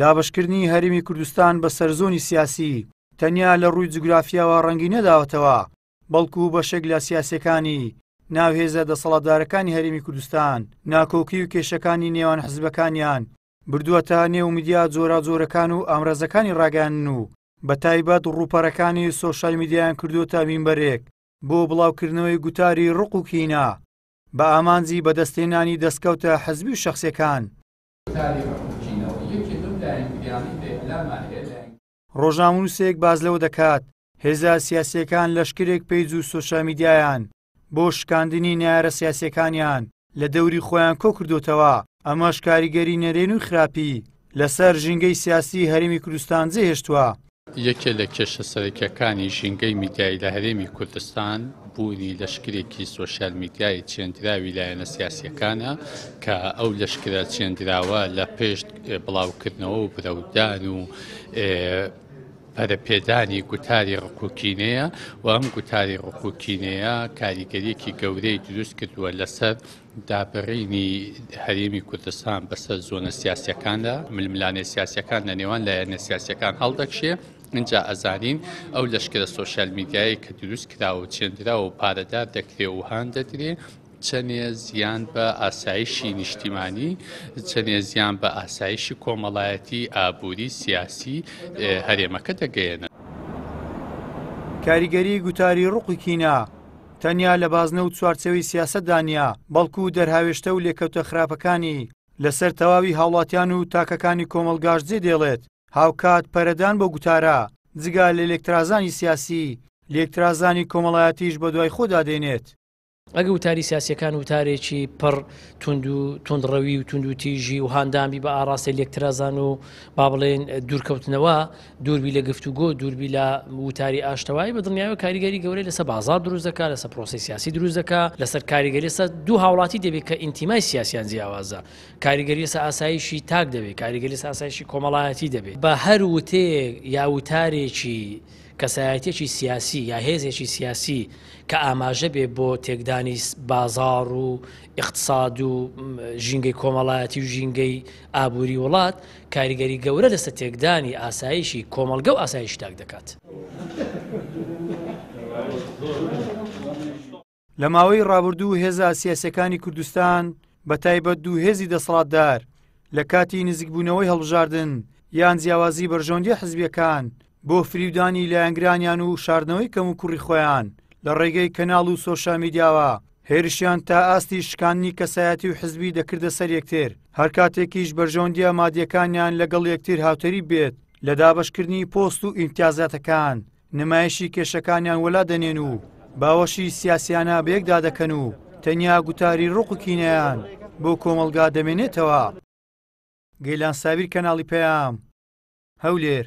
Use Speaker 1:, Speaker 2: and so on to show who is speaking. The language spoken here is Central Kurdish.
Speaker 1: دابشکردنی هەرمی کوردستان بە سەرزۆنی سیاسی تەنیا لە ڕووی جوگرافیاوە ڕەنگی نەداوەتەوە بەڵکو بەشێک لە سیاسەکانی ناوهێزە دەسەڵاتدارەکانی هەرمی کوردستان ناکۆکی و کێشەکانی نێوان حزبەکانیان بردووەتە نێومیدیا جۆرا جۆرەکان و ئامرازەکانی ڕاگەان و بە تایبەت ڕووپەرەکانی سۆشال میدیایان کردوتە مینبەرێک بۆ بڵاوکردنەوەی گوتاری ڕق و کینا بە ئامانزی بەدەستێنانی دەستکەوتە حەزبی و شخصەکان. ڕۆژنامونوسێک باز لەوە دەکات هێزا سیاسەکان لەشکرێک پێیج و سۆشامیدیایان بۆ شکاندنی نارە سیاسەکانیان لە دەوری خۆیان کۆ کردوتەوە ئەمەش کاریگەری نەرێن و خراپی لەسەر ژینگەی سیاسی هەرمی کوردستان جێهێشتووە
Speaker 2: یەکێ لە کێشە سەرکیەکانی ژینگەی میدیایی لە هەرێمی کوردستان بوونی لەشکرێکی سوۆشال میدیایی چێندراوی لایەنە سیاسیەکانە کە ئەو لەشکرە چێندراوە لە پێش بڵاوکردنەوە و برەودان و پەرەپێدانی گوتاری ڕقوکینەیە و ئەم گوتاری ڕقوکینەیە کاریگەریەکی گەورەی دروست کردووە لەسەر دابڕینی هەرێمی کوردستان بەسەر زۆنە سیاسەکاندا ململانێ سیاسەکان لە نێوان لایەنە سیاسەکان هەڵدەکشێ اینجا ئەزانین ئەو لەشکرە سوۆشال میدیایی کە دروست کراوە چێندراوە و پارەدار دەکرێ و هاان دەدرێ چەنێ زیان بە ئاسایشی نیشتیمانی چەنێ زیان بە ئاسایشی کۆمەڵایەتی ئابووری سیاسی هەرێمەکە دەگەێنە
Speaker 1: کاریگەری گوتاری ڕوقیکینا تەنیا لە بازنە و چوارچەوەی سیاسەدانیا بەڵکو دەرهاوێشتە و لێکەوتە خراپەکانی لەسەر تەواوی هاوڵاتیان و تاکەکانی کۆمەلگاش جێ دێڵێت هاوکات پەرەدان بۆ گوتارە جگا لە لێکترازانی سیاسی لێکترازانی کۆمەڵایەتیش
Speaker 3: بە دوای خۆدا دێنێت ئەگە وتاری سیاسەکان وتارێکی پڕ تونند و تونندڕەوی و تونند و تیژی و هاندامی بە ئاراستە لەکترازان و با بڵێن دوورکەوتنەوە دووربی لە گفتوگۆ دووربی لە وتاری ئاشتەوای بە دڵنیاوە کاریگەری گەورەی لەسە بازار دروستەکە لەسەر پرۆسی سیاسی دروستەکە لەسەر کاریگەری سە دوو هاوڵاتی دەبێت کە ئینتیمای سیاسیان زیاوازە کاریگەری سە ئاسایشی تاک دەبێت کاریگەری ساسایشی کۆمەڵایەتی دەبێت بە هەر وتەیە یا وتارێکی کەسایەتێکی سیاسی یا هێزێکی سیاسی کە ئاماژە بێ بۆ تێکدانی بازار و اقتصاد و ژینگەی کۆمەڵایەتی و ژینگەی ئابووری وڵات کاریگەری گەورە لەسەر تێکدانی ئاسایشی کۆمەلگە و ئاسایش تاک دەکات.
Speaker 1: لە ماوەی ڕابردوو هێزا سیاسەکانی کوردستان بە تایبەت دوو هێزی دەسڵاتدار لە کاتی نزیکبوونەوەی هەڵبژاردن یان جیاوازی بەرژۆندی حزبیەکان بۆ فریودانی لایەنگرانیان و شاردنەوەی کەم و کوڕی خۆیان لە ڕێگەی کەناڵ و سۆشامیدیاوە هێرشیان تا ئاستی شکانی کەسایەتی و حزبی دەکردە سەر یەکتر هەر کاتێکیش بەرژۆندیە مادیەکانیان لەگەڵ یەکتر هاوتەری بێت لە دابشکردنی پۆست و ئیمتیازاتەکان نمایشی کێشەکانیان وەلا دەنێن و باوەشی سیاسیانە بەیەکدا دەکەن و تەنیا گوتاری ڕوقکینیان بۆ کۆمەلگا دەمێنێتەوە گەیلان ساویر کەناڵی پەیام هەولێر